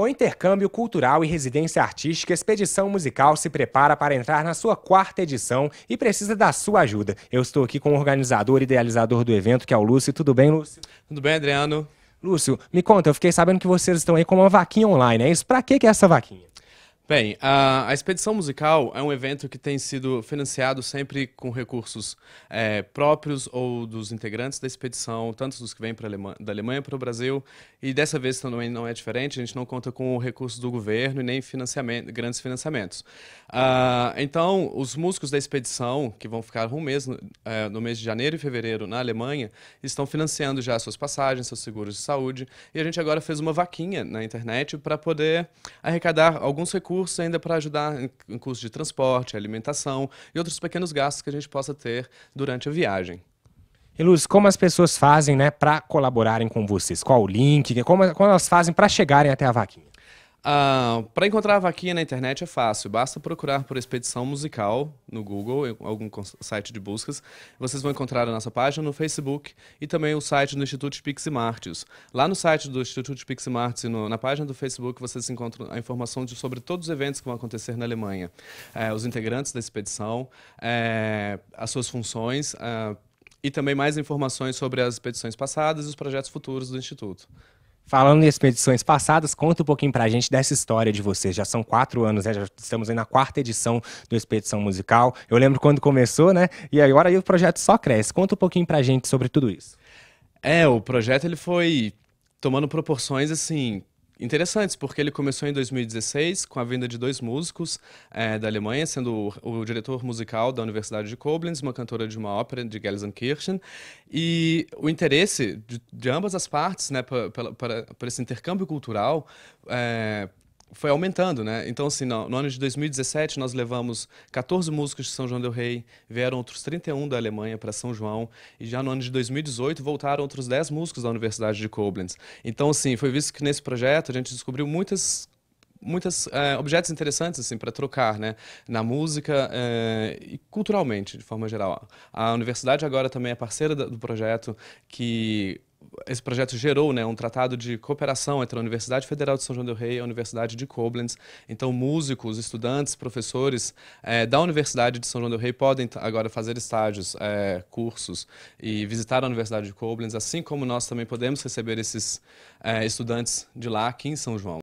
O intercâmbio cultural e residência artística Expedição Musical se prepara para entrar na sua quarta edição e precisa da sua ajuda. Eu estou aqui com o organizador e idealizador do evento, que é o Lúcio. Tudo bem, Lúcio? Tudo bem, Adriano. Lúcio, me conta, eu fiquei sabendo que vocês estão aí com uma vaquinha online, é isso? Para que, que é essa vaquinha? Bem, a, a, Expedição Musical é um evento que tem sido financiado sempre com recursos é, próprios ou dos integrantes da expedição, tanto dos que vêm Alemanha, da Alemanha para o Brasil, e dessa vez também não é diferente, a gente não conta com recursos do governo e nem financiamento, grandes financiamentos. Ah, então, os músicos da expedição, que vão ficar um mês, no, é, no mês de janeiro e fevereiro na Alemanha, estão financiando já suas passagens, seus seguros de saúde, e a gente agora fez uma vaquinha na internet para poder arrecadar alguns recursos recurso ainda para ajudar em, custos de transporte, alimentação e outros pequenos gastos que a gente possa ter durante a viagem. E Luz, como as pessoas fazem né, para colaborarem com vocês? Qual o link? Como, como elas fazem para chegarem até a vaquinha? Ah, para encontrar a vaquinha na internet é fácil, basta procurar por Expedição Musical no Google, algum site de buscas. Vocês vão encontrar a nossa página no Facebook e também o site do Instituto de Martius. Lá no site do Instituto de Martius, e no, na página do Facebook vocês encontram a informação de, sobre todos os eventos que vão acontecer na Alemanha, é, os integrantes da expedição, é, as suas funções é, e também mais informações sobre as expedições passadas e os projetos futuros do Instituto. Falando em expedições passadas, conta um pouquinho pra gente dessa história de vocês. Já são quatro anos, né? Já estamos aí na quarta edição do Expedição Musical. Eu lembro quando começou, né? E agora aí o projeto só cresce. Conta um pouquinho pra gente sobre tudo isso. É, o projeto ele foi tomando proporções assim interessantes, porque ele começou em 2016 com a vinda de dois músicos é, da Alemanha, sendo o, o, diretor musical da Universidade de Koblenz, uma cantora de uma ópera de Gelsenkirchen. E o interesse de, de ambas as partes né, para esse intercâmbio cultural é, foi aumentando, né? Então, assim, no, ano de 2017, nós levamos 14 músicos de São João Del Rey, vieram outros 31 da Alemanha para São João, e já no ano de 2018 voltaram outros 10 músicos da Universidade de Koblenz. Então, assim, foi visto que nesse projeto a gente descobriu muitas muitos é, objetos interessantes assim para trocar né na música é, e culturalmente de forma geral a universidade agora também é parceira do projeto que esse projeto gerou né, um tratado de cooperação entre a Universidade Federal de São João del Rei e a Universidade de Koblenz. Então, músicos, estudantes, professores é, da Universidade de São João del Rei podem agora fazer estágios, é, cursos e visitar a Universidade de Koblenz, assim como nós também podemos receber esses é, estudantes de lá aqui em São João.